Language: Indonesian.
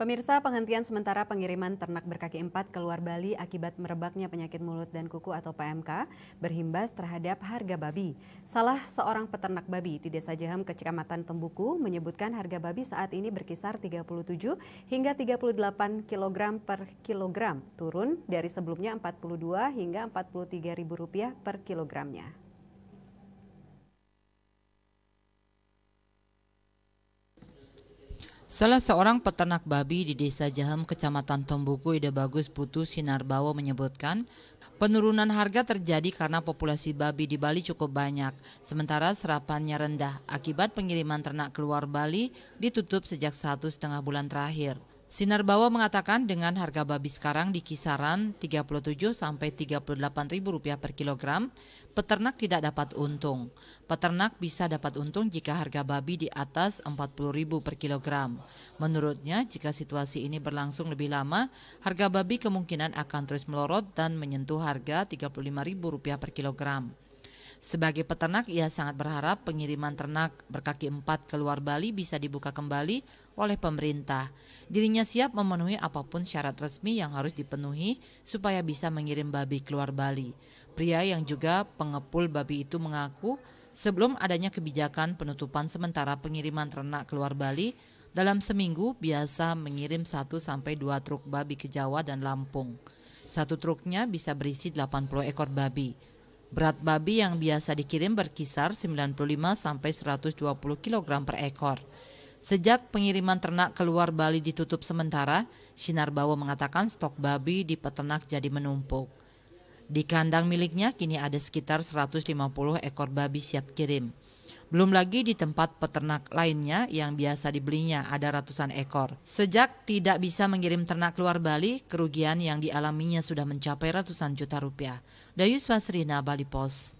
Pemirsa, penghentian sementara pengiriman ternak berkaki empat keluar Bali akibat merebaknya penyakit mulut dan kuku atau PMK berhimbas terhadap harga babi. Salah seorang peternak babi di Desa Jeham, Kecamatan Tembuku menyebutkan harga babi saat ini berkisar 37 hingga 38 kg per kilogram, turun dari sebelumnya 42 hingga 43 ribu rupiah per kilogramnya. Salah seorang peternak babi di Desa Jaham, Kecamatan Tombuku, Ida Bagus Putu Sinarbawa menyebutkan, penurunan harga terjadi karena populasi babi di Bali cukup banyak, sementara serapannya rendah akibat pengiriman ternak keluar Bali ditutup sejak satu setengah bulan terakhir. Sinar Bawa mengatakan dengan harga babi sekarang di kisaran 37 sampai 38 ribu rupiah per kilogram, peternak tidak dapat untung. Peternak bisa dapat untung jika harga babi di atas 40 ribu per kilogram. Menurutnya, jika situasi ini berlangsung lebih lama, harga babi kemungkinan akan terus melorot dan menyentuh harga 35 ribu rupiah per kilogram. Sebagai peternak, ia sangat berharap pengiriman ternak berkaki empat ke luar Bali bisa dibuka kembali oleh pemerintah. Dirinya siap memenuhi apapun syarat resmi yang harus dipenuhi supaya bisa mengirim babi keluar Bali. Pria yang juga pengepul babi itu mengaku sebelum adanya kebijakan penutupan sementara pengiriman ternak keluar Bali, dalam seminggu biasa mengirim satu sampai dua truk babi ke Jawa dan Lampung. Satu truknya bisa berisi 80 ekor babi. Berat babi yang biasa dikirim berkisar 95 sampai 120 kg per ekor. Sejak pengiriman ternak keluar Bali ditutup sementara, Sinar Bawo mengatakan stok babi di peternak jadi menumpuk. Di kandang miliknya kini ada sekitar 150 ekor babi siap kirim. Belum lagi di tempat peternak lainnya yang biasa dibelinya ada ratusan ekor. Sejak tidak bisa mengirim ternak keluar Bali, kerugian yang dialaminya sudah mencapai ratusan juta rupiah. Dayu Swasrina, Bali Post.